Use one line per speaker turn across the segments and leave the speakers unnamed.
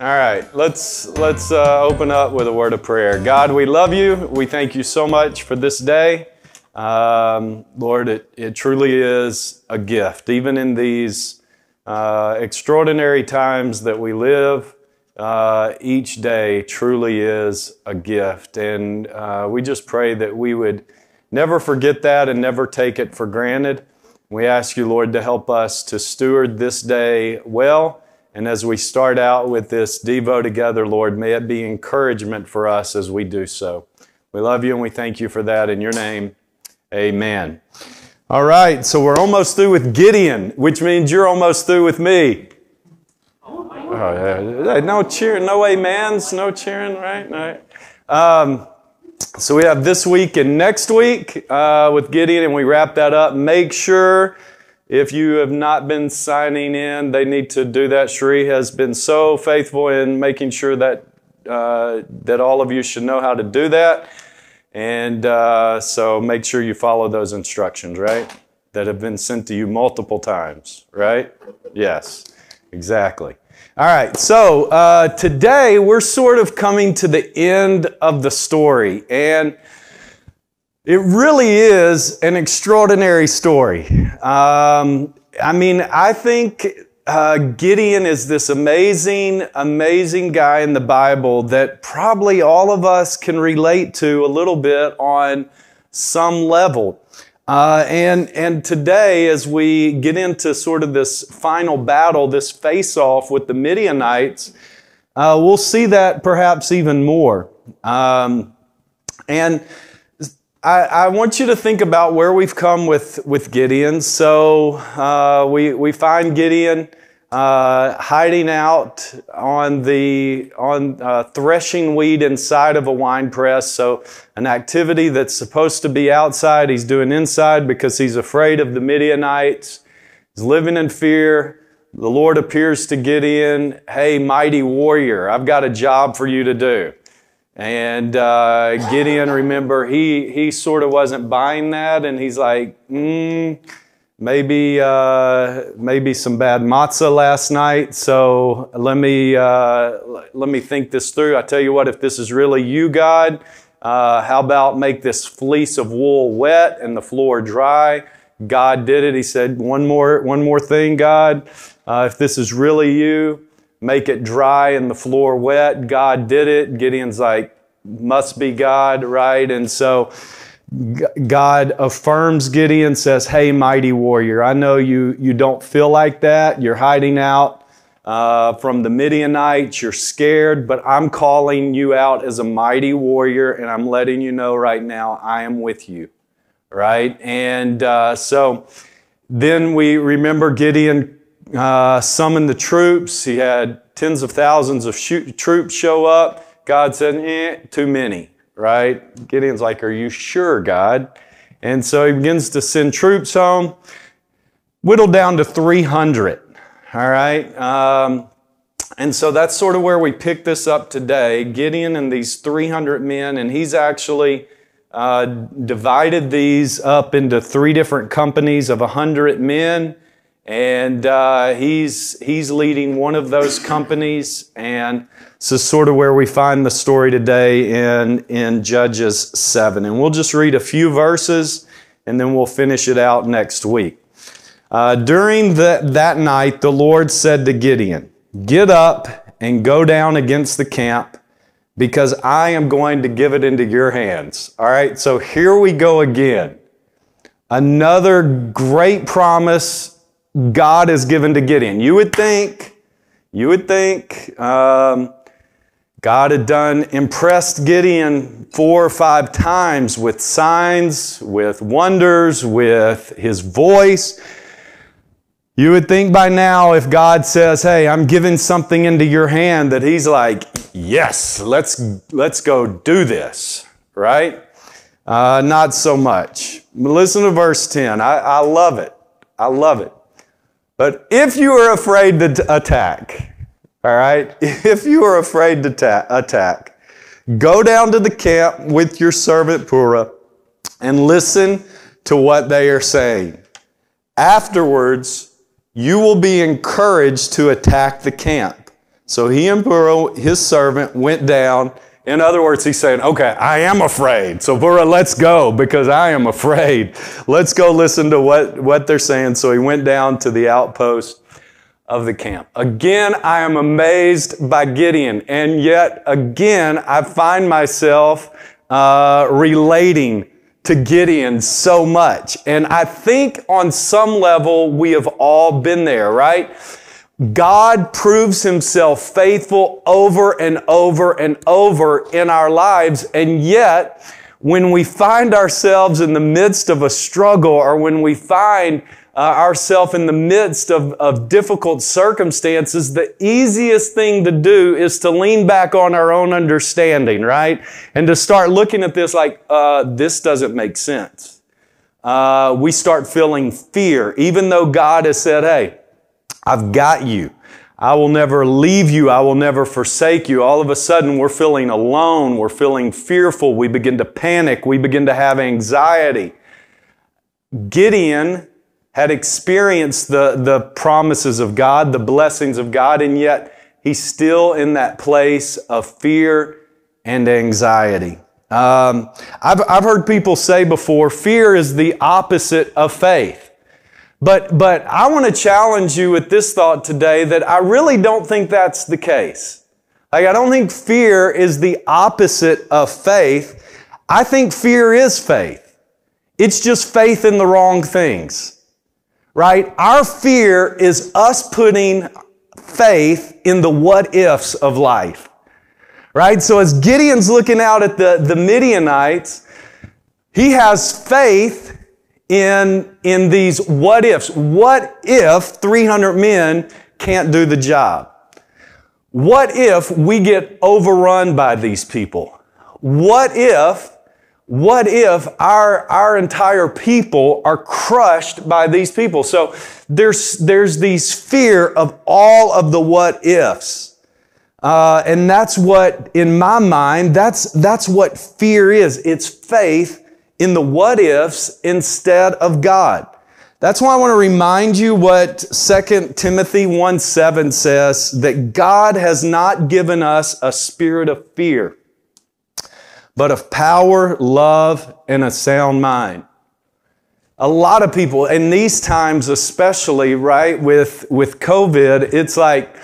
All right, let's, let's uh, open up with a word of prayer. God, we love you. We thank you so much for this day. Um, Lord, it, it truly is a gift. Even in these uh, extraordinary times that we live, uh, each day truly is a gift. And uh, we just pray that we would never forget that and never take it for granted. We ask you, Lord, to help us to steward this day well and as we start out with this Devo together, Lord, may it be encouragement for us as we do so. We love you and we thank you for that. In your name, amen. All right, so we're almost through with Gideon, which means you're almost through with me. Oh, yeah. No cheering, no amens, no cheering, right? right. Um, so we have this week and next week uh, with Gideon, and we wrap that up. Make sure if you have not been signing in, they need to do that. Sheree has been so faithful in making sure that uh, that all of you should know how to do that. And uh, so make sure you follow those instructions, right? That have been sent to you multiple times, right? Yes, exactly. All right, so uh, today we're sort of coming to the end of the story. And it really is an extraordinary story. Um, I mean, I think uh, Gideon is this amazing, amazing guy in the Bible that probably all of us can relate to a little bit on some level. Uh, and, and today, as we get into sort of this final battle, this face off with the Midianites, uh, we'll see that perhaps even more. Um, and I, I, want you to think about where we've come with, with Gideon. So uh, we, we find Gideon uh, hiding out on the on uh, threshing wheat inside of a wine press. So an activity that's supposed to be outside, he's doing inside because he's afraid of the Midianites. He's living in fear. The Lord appears to Gideon, hey, mighty warrior, I've got a job for you to do. And uh, Gideon, remember, he, he sort of wasn't buying that, and he's like, mm, maybe, uh, maybe some bad matzah last night, so let me, uh, let me think this through. I tell you what, if this is really you, God, uh, how about make this fleece of wool wet and the floor dry? God did it. He said, one more, one more thing, God, uh, if this is really you, make it dry and the floor wet. God did it. Gideon's like, must be God, right? And so God affirms Gideon, says, Hey, mighty warrior, I know you, you don't feel like that. You're hiding out uh, from the Midianites. You're scared, but I'm calling you out as a mighty warrior, and I'm letting you know right now I am with you, right? And uh, so then we remember Gideon uh, summoned the troops. He had tens of thousands of troops show up. God said, eh, too many, right? Gideon's like, Are you sure, God? And so he begins to send troops home, whittled down to 300, all right? Um, and so that's sort of where we pick this up today. Gideon and these 300 men, and he's actually uh, divided these up into three different companies of 100 men and uh, he's he's leading one of those companies, and this is sort of where we find the story today in in Judges seven, and we'll just read a few verses, and then we'll finish it out next week. Uh, during the, that night, the Lord said to Gideon, "Get up and go down against the camp." Because I am going to give it into your hands. All right, so here we go again. Another great promise God is given to Gideon. You would think, you would think um, God had done impressed Gideon four or five times with signs, with wonders, with his voice. You would think by now, if God says, Hey, I'm giving something into your hand, that he's like, Yes, let's, let's go do this, right? Uh, not so much. Listen to verse 10. I, I love it. I love it. But if you are afraid to t- attack, all right, if you are afraid to ta- attack, go down to the camp with your servant Pura and listen to what they are saying. Afterwards, you will be encouraged to attack the camp. So he and Pura, his servant, went down in other words, he's saying, okay, I am afraid. So, Bura, let's go because I am afraid. Let's go listen to what, what they're saying. So he went down to the outpost of the camp. Again, I am amazed by Gideon. And yet again, I find myself uh, relating to Gideon so much. And I think on some level, we have all been there, right? God proves himself faithful over and over and over in our lives. And yet, when we find ourselves in the midst of a struggle or when we find uh, ourselves in the midst of, of difficult circumstances, the easiest thing to do is to lean back on our own understanding, right? And to start looking at this like, uh, this doesn't make sense. Uh, we start feeling fear, even though God has said, hey, I've got you. I will never leave you. I will never forsake you. All of a sudden, we're feeling alone. We're feeling fearful. We begin to panic. We begin to have anxiety. Gideon had experienced the, the promises of God, the blessings of God, and yet he's still in that place of fear and anxiety. Um, I've, I've heard people say before fear is the opposite of faith. But, but I want to challenge you with this thought today that I really don't think that's the case. Like, I don't think fear is the opposite of faith. I think fear is faith. It's just faith in the wrong things, right? Our fear is us putting faith in the what ifs of life, right? So as Gideon's looking out at the, the Midianites, he has faith in, in these what ifs. What if 300 men can't do the job? What if we get overrun by these people? What if, what if our, our entire people are crushed by these people? So there's, there's these fear of all of the what ifs. Uh, and that's what, in my mind, that's, that's what fear is. It's faith in the what ifs instead of God. That's why I want to remind you what 2 Timothy 1 7 says that God has not given us a spirit of fear, but of power, love, and a sound mind. A lot of people, in these times especially, right, with, with COVID, it's like,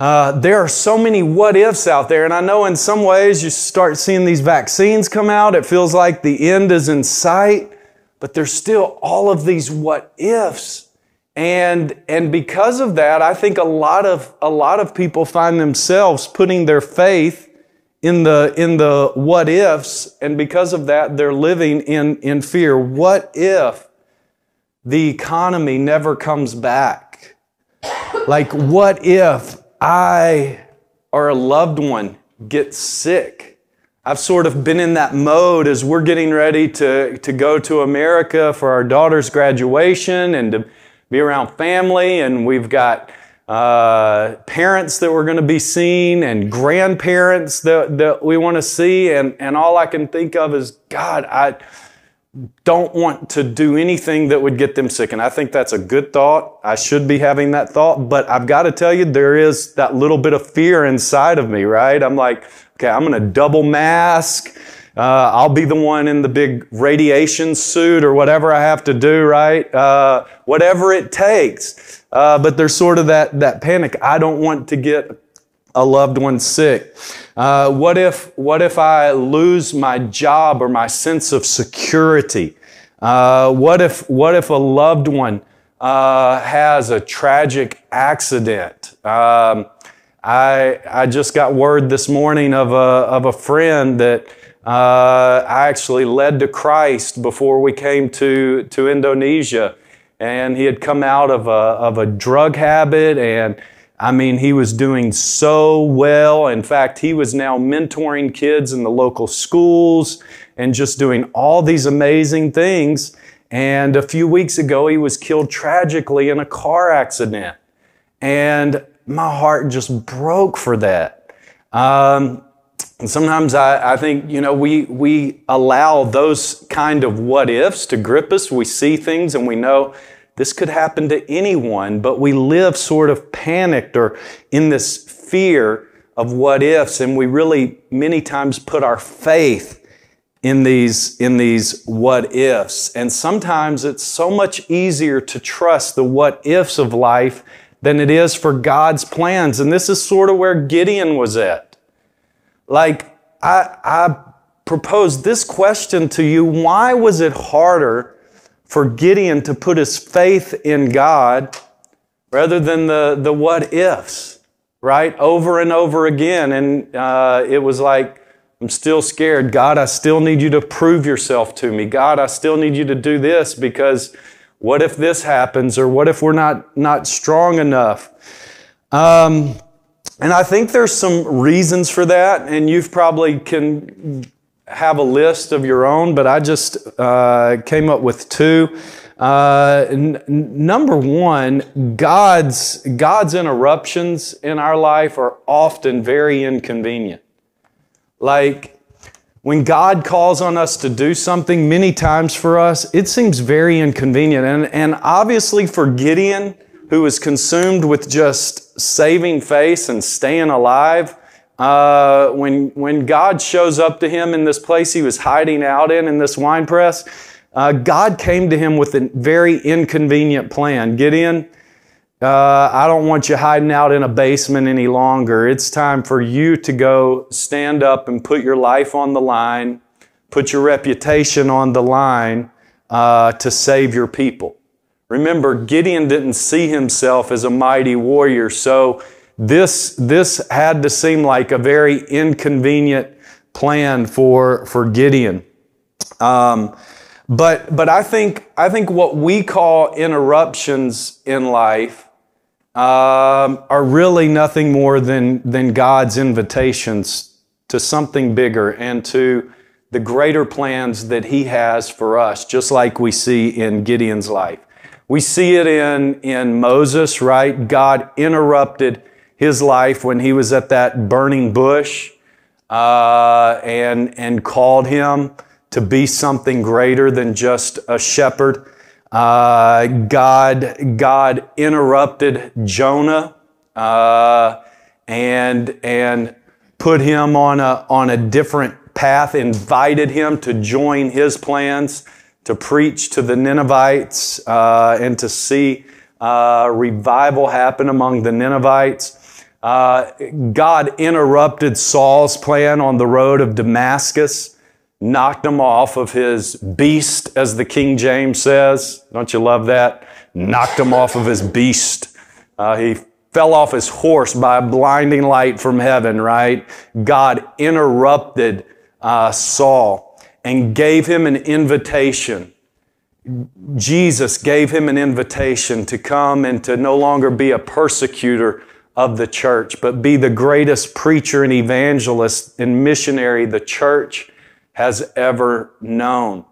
uh, there are so many what ifs out there, and I know in some ways you start seeing these vaccines come out, it feels like the end is in sight, but there's still all of these what ifs. And, and because of that, I think a lot of, a lot of people find themselves putting their faith in the, in the what ifs, and because of that, they're living in, in fear. What if the economy never comes back? Like, what if I or a loved one gets sick. I've sort of been in that mode as we're getting ready to, to go to America for our daughter's graduation and to be around family, and we've got uh, parents that we're going to be seeing and grandparents that, that we want to see, and, and all I can think of is, God, I don't want to do anything that would get them sick. And I think that's a good thought. I should be having that thought. But I've got to tell you, there is that little bit of fear inside of me, right? I'm like, okay, I'm going to double mask. Uh, I'll be the one in the big radiation suit or whatever I have to do, right? Uh, whatever it takes. Uh, but there's sort of that, that panic. I don't want to get a loved one sick. Uh, what if what if I lose my job or my sense of security? Uh, what if what if a loved one uh, has a tragic accident? Um, I I just got word this morning of a of a friend that uh, I actually led to Christ before we came to to Indonesia, and he had come out of a of a drug habit and I mean, he was doing so well. In fact, he was now mentoring kids in the local schools and just doing all these amazing things. And a few weeks ago, he was killed tragically in a car accident. And my heart just broke for that. Um, and sometimes I, I think, you know, we, we allow those kind of what ifs to grip us. We see things and we know this could happen to anyone, but we live sort of panicked or in this fear of what ifs, and we really many times put our faith in these, in these what ifs. And sometimes it's so much easier to trust the what ifs of life than it is for God's plans. And this is sort of where Gideon was at. Like, I, I proposed this question to you. Why was it harder for Gideon to put his faith in God rather than the, the what ifs, right? Over and over again. And uh, it was like, I'm still scared. God, I still need you to prove yourself to me. God, I still need you to do this because what if this happens or what if we're not, not strong enough? Um, and I think there's some reasons for that, and you've probably can have a list of your own, but I just uh, came up with two. Uh, n- number one, God's God's interruptions in our life are often very inconvenient. Like when God calls on us to do something, many times for us, it seems very inconvenient. And, and obviously for Gideon, who was consumed with just saving face and staying alive, uh, when, when God shows up to him in this place he was hiding out in, in this wine press, uh, God came to him with a very inconvenient plan. Gideon, uh, I don't want you hiding out in a basement any longer. It's time for you to go stand up and put your life on the line, put your reputation on the line uh, to save your people. Remember, Gideon didn't see himself as a mighty warrior, so this, this had to seem like a very inconvenient plan for, for Gideon. Um, but, but I think, I think what we call interruptions in life um, are really nothing more than, than God's invitations to something bigger and to the greater plans that He has for us, just like we see in Gideon's life. We see it in, in Moses, right? God interrupted his life when he was at that burning bush uh, and, and called him to be something greater than just a shepherd. Uh, God, God interrupted Jonah uh, and, and put him on a, on a different path, invited him to join his plans to preach to the Ninevites uh, and to see uh, revival happen among the Ninevites. Uh, God interrupted Saul's plan on the road of Damascus, knocked him off of his beast, as the King James says. Don't you love that? Knocked him off of his beast. Uh, he fell off his horse by a blinding light from heaven, right? God interrupted uh, Saul and gave him an invitation. Jesus gave him an invitation to come and to no longer be a persecutor of the church, but be the greatest preacher and evangelist and missionary the church has ever known.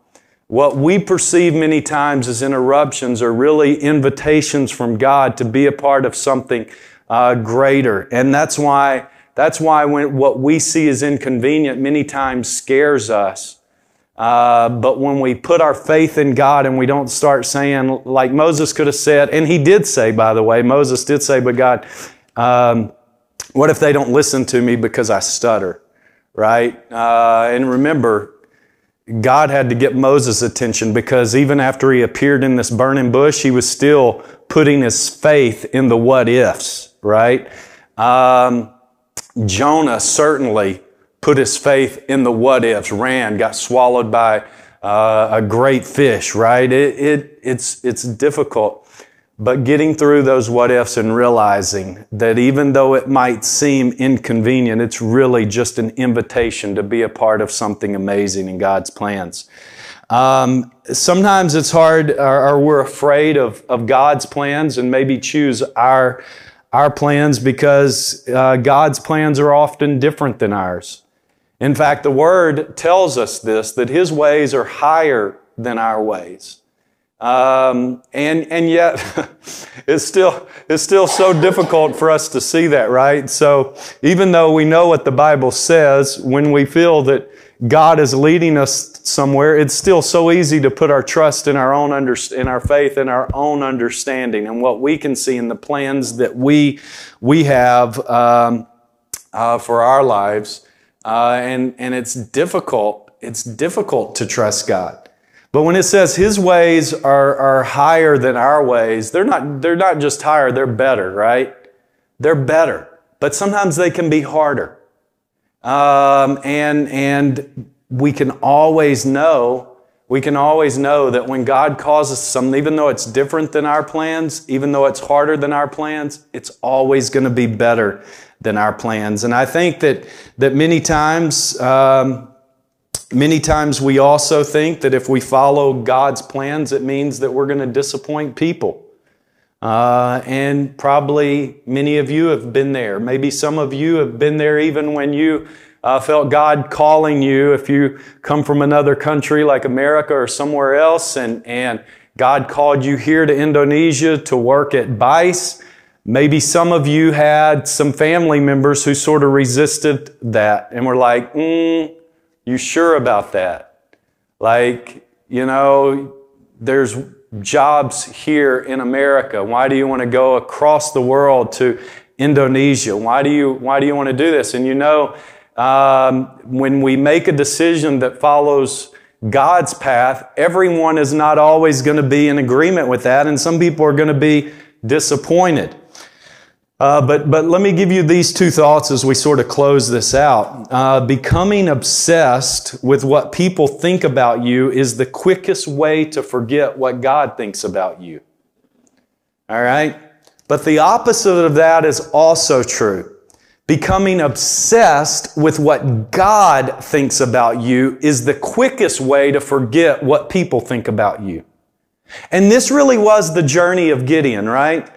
What we perceive many times as interruptions are really invitations from God to be a part of something uh, greater. And that's why, that's why when, what we see as inconvenient many times scares us. Uh, but when we put our faith in God and we don't start saying, like Moses could have said, and he did say, by the way, Moses did say, but God, um, what if they don't listen to me because I stutter, right? Uh, and remember, God had to get Moses' attention because even after he appeared in this burning bush, he was still putting his faith in the what ifs, right? Um, Jonah certainly put his faith in the what ifs, ran, got swallowed by uh, a great fish, right? It, it, it's, it's difficult. But getting through those what ifs and realizing that even though it might seem inconvenient, it's really just an invitation to be a part of something amazing in God's plans. Um, sometimes it's hard, or, or we're afraid of, of God's plans and maybe choose our, our plans because uh, God's plans are often different than ours. In fact, the Word tells us this that His ways are higher than our ways. Um, and, and yet, it's, still, it's still so difficult for us to see that, right? So, even though we know what the Bible says, when we feel that God is leading us somewhere, it's still so easy to put our trust in our own under, in our faith in our own understanding and what we can see in the plans that we we have um, uh, for our lives, uh, and and it's difficult. It's difficult to trust God. But when it says his ways are, are higher than our ways, they're not, they're not just higher, they're better, right? They're better. But sometimes they can be harder. Um, and, and we can always know, we can always know that when God calls us something, even though it's different than our plans, even though it's harder than our plans, it's always going to be better than our plans. And I think that, that many times, um, Many times we also think that if we follow God's plans, it means that we're going to disappoint people. Uh, and probably many of you have been there. Maybe some of you have been there even when you uh, felt God calling you. If you come from another country like America or somewhere else, and, and God called you here to Indonesia to work at BICE, maybe some of you had some family members who sort of resisted that and were like, mm, you sure about that? Like, you know, there's jobs here in America. Why do you want to go across the world to Indonesia? Why do you, why do you want to do this? And you know, um, when we make a decision that follows God's path, everyone is not always going to be in agreement with that, and some people are going to be disappointed. Uh, but, but let me give you these two thoughts as we sort of close this out. Uh, becoming obsessed with what people think about you is the quickest way to forget what God thinks about you. All right? But the opposite of that is also true. Becoming obsessed with what God thinks about you is the quickest way to forget what people think about you. And this really was the journey of Gideon, right?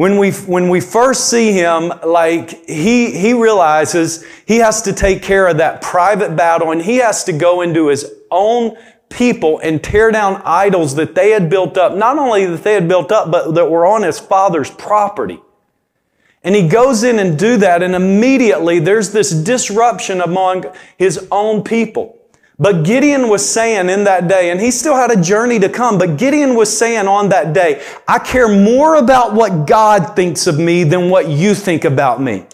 When we, when we first see him, like, he, he realizes he has to take care of that private battle and he has to go into his own people and tear down idols that they had built up, not only that they had built up, but that were on his father's property. And he goes in and do that and immediately there's this disruption among his own people. But Gideon was saying in that day, and he still had a journey to come, but Gideon was saying on that day, I care more about what God thinks of me than what you think about me.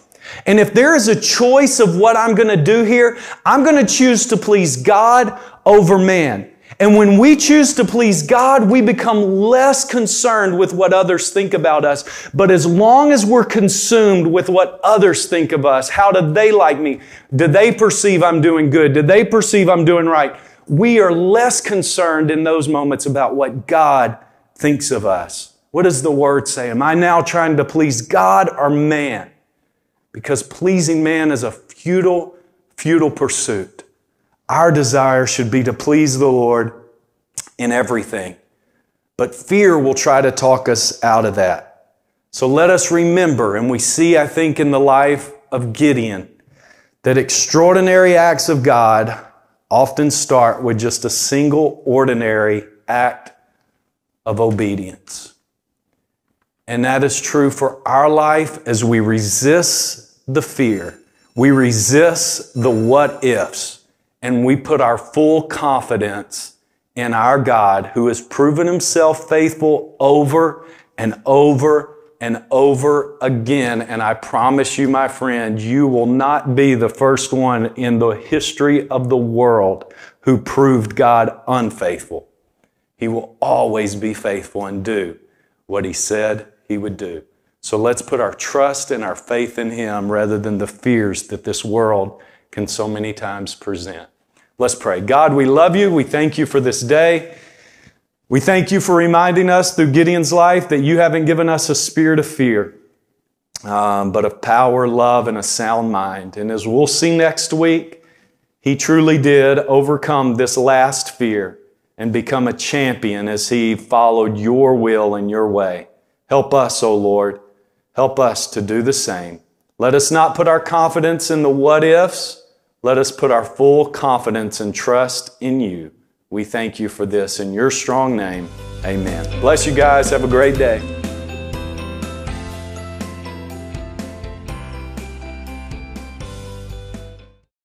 And if there is a choice of what I'm going to do here, I'm going to choose to please God over man. And when we choose to please God, we become less concerned with what others think about us. But as long as we're consumed with what others think of us, how do they like me? Do they perceive I'm doing good? Do they perceive I'm doing right? We are less concerned in those moments about what God thinks of us. What does the word say? Am I now trying to please God or man? Because pleasing man is a futile, futile pursuit. Our desire should be to please the Lord in everything. But fear will try to talk us out of that. So let us remember, and we see, I think, in the life of Gideon, that extraordinary acts of God often start with just a single ordinary act of obedience. And that is true for our life as we resist the fear, we resist the what ifs, and we put our full confidence in our God who has proven himself faithful over and over and over again. And I promise you, my friend, you will not be the first one in the history of the world who proved God unfaithful. He will always be faithful and do what he said he would do. So let's put our trust and our faith in him rather than the fears that this world can so many times present. Let's pray. God, we love you. We thank you for this day. We thank you for reminding us through Gideon's life that you haven't given us a spirit of fear, um, but of power, love, and a sound mind. And as we'll see next week, he truly did overcome this last fear and become a champion as he followed your will and your way. Help us, O oh Lord. Help us to do the same. Let us not put our confidence in the what ifs let us put our full confidence and trust in you. We thank you for this. In your strong name, amen. Bless you guys. Have a great day.